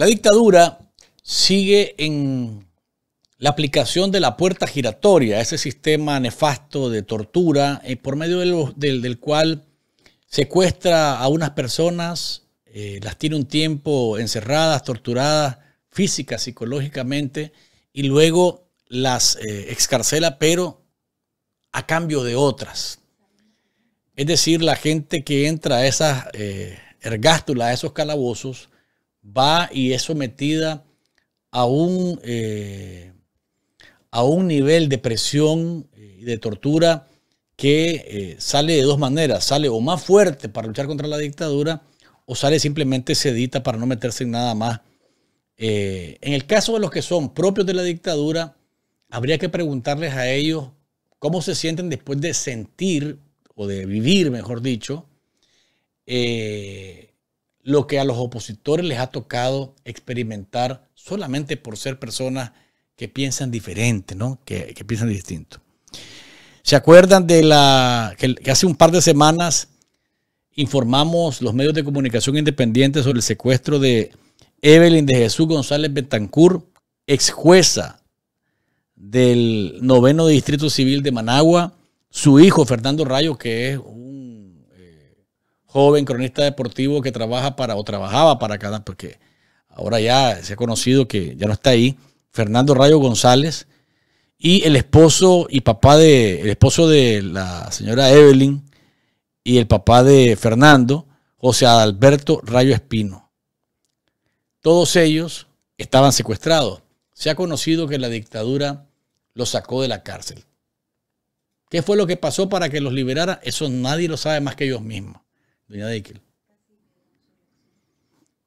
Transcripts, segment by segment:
La dictadura sigue en la aplicación de la puerta giratoria, ese sistema nefasto de tortura, eh, por medio del cual secuestra a unas personas, eh, las tiene un tiempo encerradas, torturadas física, psicológicamente, y luego las eh, excarcela, pero a cambio de otras. Es decir, la gente que entra a esas ergástulas, a esos calabozos, va y es sometida a un, eh, a un nivel de presión eh, y de tortura que eh, sale de dos maneras, sale o más fuerte para luchar contra la dictadura o sale simplemente sedita para no meterse en nada más. en el caso de los que son propios de la dictadura, habría que preguntarles a ellos cómo se sienten después de sentir o de vivir, mejor dicho, eh, lo que a los opositores les ha tocado experimentar solamente por ser personas que piensan diferente, ¿no? que, piensan distinto. ¿Se acuerdan de la que, hace un par de semanas informamos los medios de comunicación independientes sobre el secuestro de Evelyn de Jesús González Betancur, ex jueza del noveno distrito civil de Managua, su hijo Fernando Rayo, que es joven cronista deportivo que trabaja para o trabajaba para cada porque ahora ya se ha conocido que ya no está ahí, Fernando Rayo González y el esposo y papá de el esposo de la señora Evelyn y el papá de Fernando, José Adalberto Rayo Espino. Todos ellos estaban secuestrados. Se ha conocido que la dictadura los sacó de la cárcel. ¿Qué fue lo que pasó para que los liberara? Eso nadie lo sabe más que ellos mismos doña Deikel.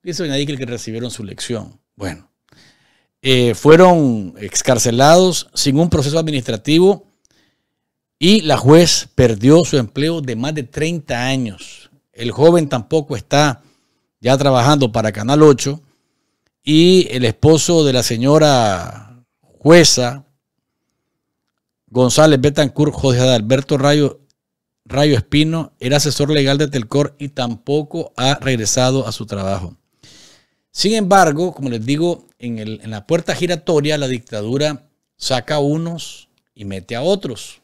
Dice doña Deikel que recibieron su lección. Bueno, eh, fueron excarcelados sin un proceso administrativo y la juez perdió su empleo de más de 30 años. El joven tampoco está ya trabajando para Canal 8 y el esposo de la señora jueza González Betancourt, José Alberto Rayo, Rayo Espino era asesor legal de Telcor y tampoco ha regresado a su trabajo. Sin embargo, como les digo, en, la puerta giratoria la dictadura saca a unos y mete a otros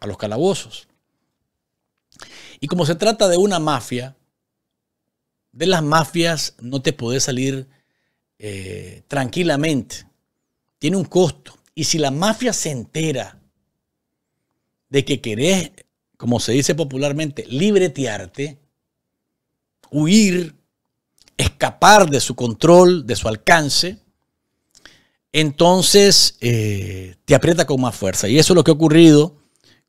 a los calabozos. Y como se trata de una mafia, de las mafias no te podés salir eh, tranquilamente. Tiene un costo. Y si la mafia se entera de que querés como se dice popularmente, libretearte, huir, escapar de su control, de su alcance, entonces eh, te aprieta con más fuerza. Y eso es lo que ha ocurrido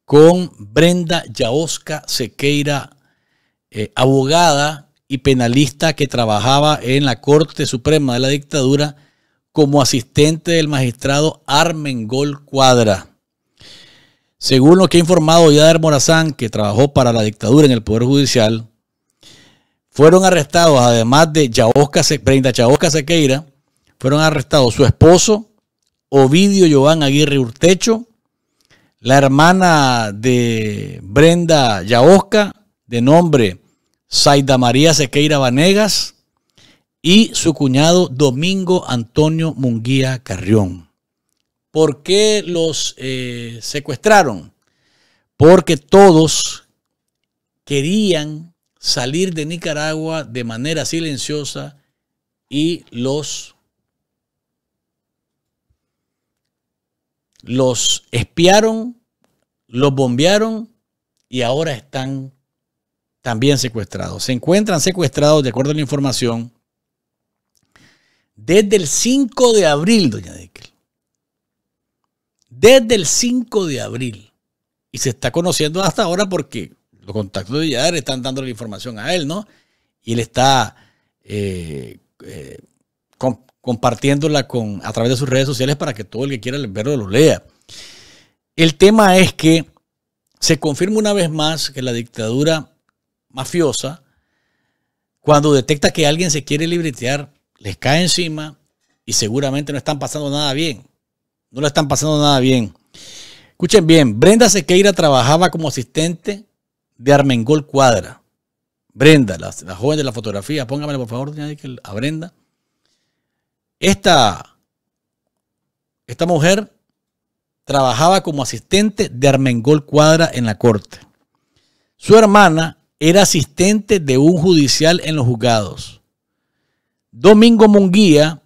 con Brenda Yaosca Sequeira, eh, abogada y penalista que trabajaba en la Corte Suprema de la Dictadura como asistente del magistrado Gol Cuadra. Según lo que ha informado Yader Morazán, que trabajó para la dictadura en el Poder Judicial, fueron arrestados, además de Yaosca, Brenda Chaosca Sequeira, fueron arrestados su esposo, Ovidio Joan Aguirre Urtecho, la hermana de Brenda Yaosca, de nombre Saida María Sequeira Vanegas, y su cuñado Domingo Antonio Munguía Carrión. ¿Por qué los eh, secuestraron? Porque todos querían salir de Nicaragua de manera silenciosa y los, los espiaron, los bombearon y ahora están también secuestrados. Se encuentran secuestrados, de acuerdo a la información, desde el 5 de abril, doña Dekel desde el 5 de abril. Y se está conociendo hasta ahora porque los contactos de Yadar están dando la información a él, ¿no? Y él está eh, eh, compartiéndola con, a través de sus redes sociales para que todo el que quiera verlo lo lea. El tema es que se confirma una vez más que la dictadura mafiosa, cuando detecta que alguien se quiere libretear, les cae encima y seguramente no están pasando nada bien. No la están pasando nada bien. Escuchen bien, Brenda Sequeira trabajaba como asistente de Armengol Cuadra. Brenda, la, joven de la fotografía, póngamela por favor a Brenda. Esta, esta mujer trabajaba como asistente de Armengol Cuadra en la corte. Su hermana era asistente de un judicial en los juzgados. Domingo Munguía,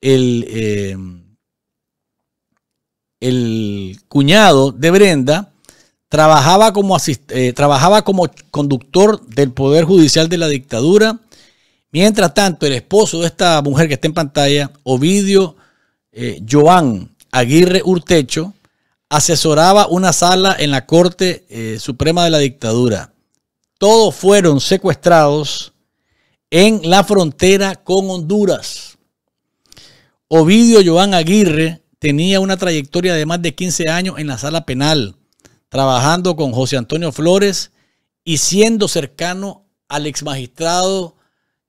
el eh, el cuñado de Brenda, trabajaba como, eh, trabajaba como conductor del Poder Judicial de la dictadura. Mientras tanto, el esposo de esta mujer que está en pantalla, Ovidio eh, Joan Aguirre Urtecho, asesoraba una sala en la Corte eh, Suprema de la Dictadura. Todos fueron secuestrados en la frontera con Honduras. Ovidio Joan Aguirre tenía una trayectoria de más de 15 años en la sala penal, trabajando con José Antonio Flores y siendo cercano al exmagistrado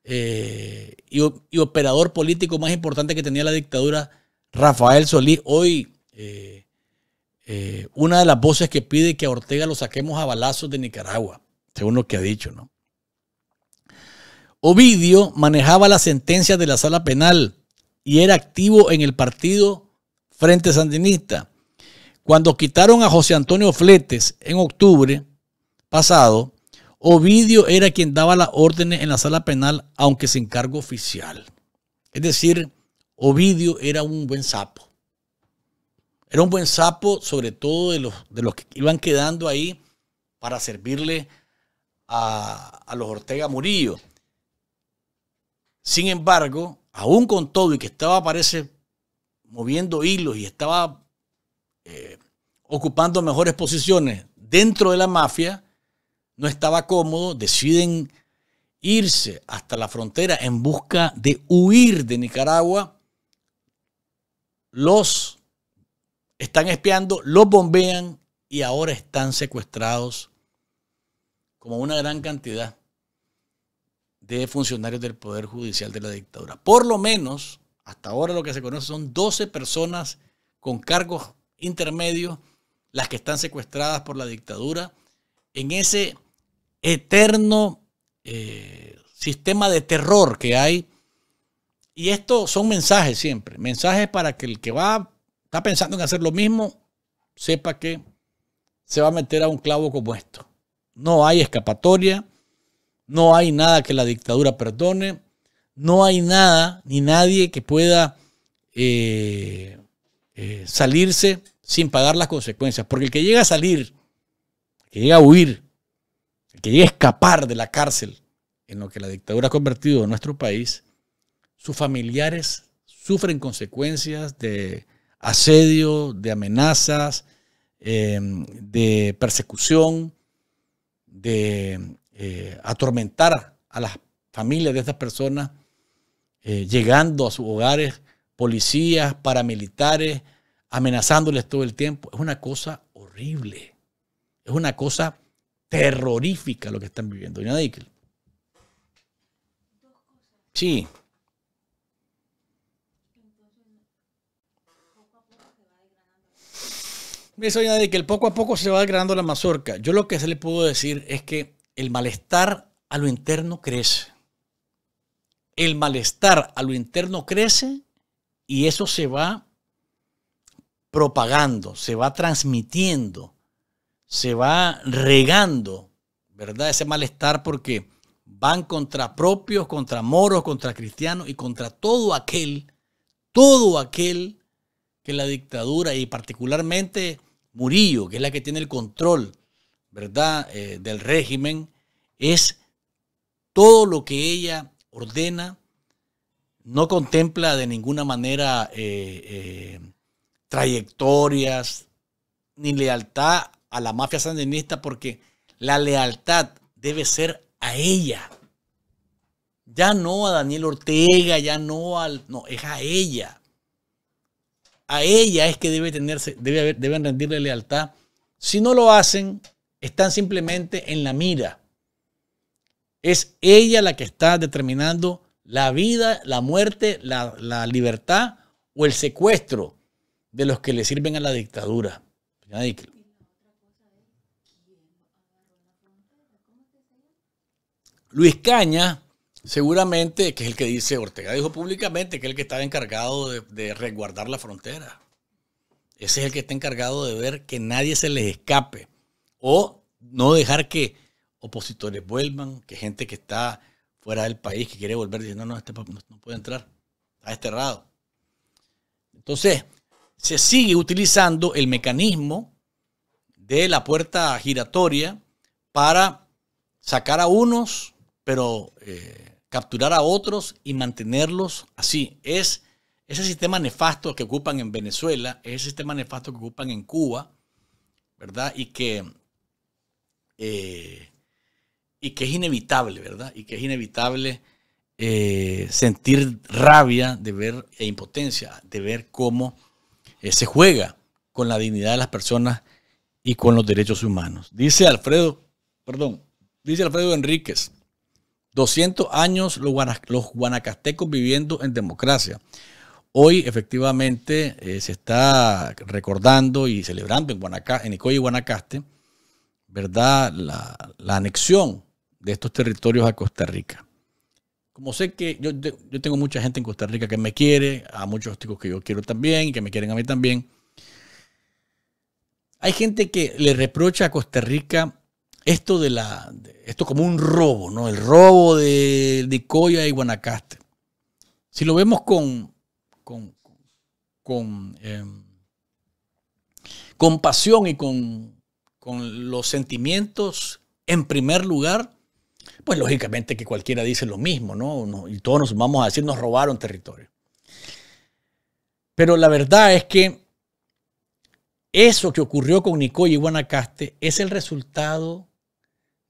eh, y, operador político más importante que tenía la dictadura, Rafael Solís, hoy eh, eh, una de las voces que pide que a Ortega lo saquemos a balazos de Nicaragua, según lo que ha dicho, ¿no? Ovidio manejaba las sentencias de la sala penal y era activo en el partido Frente Sandinista. Cuando quitaron a José Antonio Fletes en octubre pasado, Ovidio era quien daba las órdenes en la sala penal, aunque sin cargo oficial. Es decir, Ovidio era un buen sapo. Era un buen sapo, sobre todo de los, de los que iban quedando ahí para servirle a, a, los Ortega Murillo. Sin embargo, aún con todo y que estaba, parece, moviendo hilos y estaba eh, ocupando mejores posiciones dentro de la mafia, no estaba cómodo, deciden irse hasta la frontera en busca de huir de Nicaragua. Los están espiando, los bombean y ahora están secuestrados como una gran cantidad de funcionarios del Poder Judicial de la dictadura. Por lo menos hasta ahora lo que se conoce son 12 personas con cargos intermedios, las que están secuestradas por la dictadura, en ese eterno eh, sistema de terror que hay. Y estos son mensajes siempre, mensajes para que el que va, está pensando en hacer lo mismo, sepa que se va a meter a un clavo como esto. No hay escapatoria, no hay nada que la dictadura perdone no hay nada ni nadie que pueda eh, eh, salirse sin pagar las consecuencias. Porque el que llega a salir, que llega a huir, el que llega a escapar de la cárcel, en lo que la dictadura ha convertido en nuestro país, sus familiares sufren consecuencias de asedio, de amenazas, em, de persecución, de eh, atormentar a las familias de estas personas eh, llegando a sus hogares policías, paramilitares, amenazándoles todo el tiempo. Es una cosa horrible. Es una cosa terrorífica lo que están viviendo. Doña Dickel. Sí. Dice Doña poco a poco se va desgranando la mazorca. Yo lo que se le puedo decir es que el malestar a lo interno crece el malestar a lo interno crece y eso se va propagando, se va transmitiendo, se va regando, ¿verdad? Ese malestar porque van contra propios, contra moros, contra cristianos y contra todo aquel, todo aquel que la dictadura y particularmente Murillo, que es la que tiene el control, ¿verdad?, eh, del régimen, es todo lo que ella ordena, no contempla de ninguna manera eh, eh, trayectorias ni lealtad a la mafia sandinista porque la lealtad debe ser a ella. Ya no a Daniel Ortega, ya no al... No, es a ella. A ella es que debe tenerse, deben rendirle lealtad. Si no lo hacen, están simplemente en la mira es ella la que está determinando la vida, la muerte, la, libertad o el secuestro de los que le sirven a la dictadura. Luis Caña, seguramente, que es el que dice, Ortega dijo públicamente que es el que estaba encargado de resguardar la frontera. Ese es el que está encargado de ver que nadie se les escape o no dejar que opositores vuelvan, que gente que está fuera del país, que quiere volver, dice, no, este no, no, puede entrar, está desterrado. Entonces, se sigue utilizando el mecanismo de la puerta giratoria para sacar a unos, pero eh, capturar a otros y mantenerlos así. Es ese sistema nefasto que ocupan en Venezuela, es ese sistema nefasto que ocupan en Cuba, ¿verdad? Y que eh, y que es inevitable, ¿verdad? Y que es inevitable eh, sentir rabia de ver, e impotencia de ver cómo eh, se juega con la dignidad de las personas y con los derechos humanos. Dice Alfredo, perdón, dice Alfredo Enríquez, 200 años los, guanacastecos viviendo en democracia. Hoy efectivamente eh, se está recordando y celebrando en, Guanaca, en Nicoya y Guanacaste, ¿verdad? la anexión de estos territorios a Costa Rica. Como sé que yo, tengo mucha gente en Costa Rica que me quiere, a muchos chicos que yo quiero también y que me quieren a mí también. Hay gente que le reprocha a Costa Rica esto de la esto como un robo, ¿no? El robo de, de y Guanacaste. Si lo vemos con con, con eh, y con, con los sentimientos en primer lugar, pues lógicamente que cualquiera dice lo mismo, ¿no? y todos nos vamos a decir, nos robaron territorio. Pero la verdad es que eso que ocurrió con Nicoya y Guanacaste es el resultado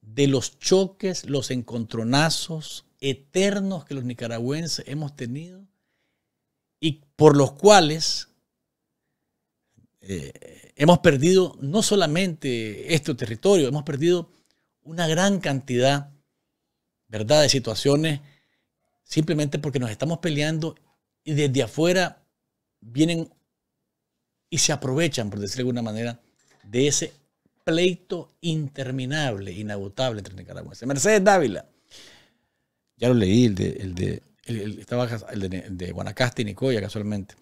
de los choques, los encontronazos eternos que los nicaragüenses hemos tenido y por los cuales eh, hemos perdido no solamente este territorio, hemos perdido una gran cantidad ¿verdad? De situaciones, simplemente porque nos estamos peleando y desde afuera vienen y se aprovechan, por decirlo de alguna manera, de ese pleito interminable, inagotable entre nicaragüenses. Mercedes Dávila. Ya lo leí, el de, el de Guanacaste y Nicoya, casualmente.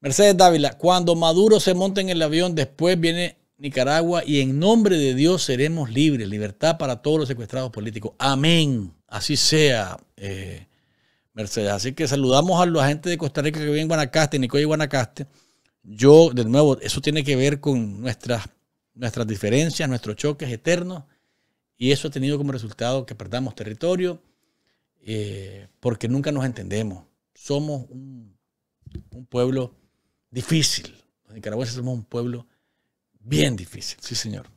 Mercedes Dávila, cuando Maduro se monta en el avión, después viene Nicaragua y en nombre de Dios seremos libres. Libertad para todos los secuestrados políticos. Amén. Así sea, eh, Mercedes. Así que saludamos a la gente de Costa Rica que vive en Guanacaste, Nicoya y Guanacaste. Yo, de nuevo, eso tiene que ver con nuestras, nuestras diferencias, nuestros choques eternos. Y eso ha tenido como resultado que perdamos territorio eh, porque nunca nos entendemos. Somos un, un pueblo difícil. Los nicaragüenses somos un pueblo Bien difícil, sí señor.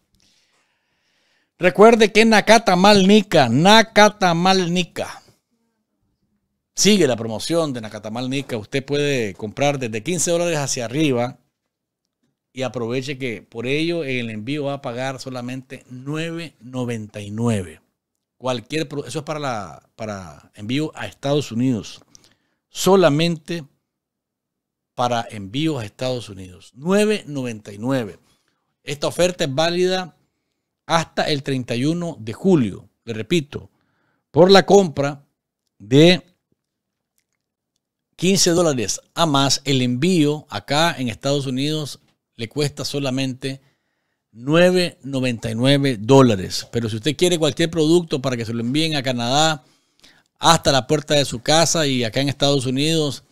Recuerde que nakatamal nika. Sigue la promoción de nika. Usted puede comprar desde 15 dólares hacia arriba y aproveche que por ello el envío va a pagar solamente 9.99. Cualquier eso es para la, para envío a Estados Unidos. Solamente para envío a Estados Unidos. 9.99. Esta oferta es válida hasta el 31 de julio, le repito, por la compra de 15 dólares a más, el envío acá en Estados Unidos le cuesta solamente 9,99 dólares. Pero si usted quiere cualquier producto para que se lo envíen a Canadá, hasta la puerta de su casa y acá en Estados Unidos,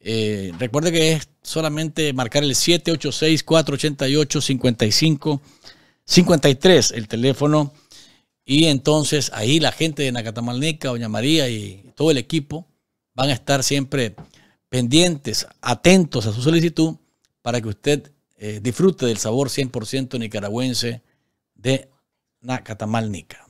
eh, recuerde que es solamente marcar el 786 488 53 el teléfono. Y entonces ahí la gente de Nacatamalnica Doña María y todo el equipo van a estar siempre pendientes, atentos a su solicitud para que usted eh, disfrute del sabor 100% nicaragüense de Nacatamalnica.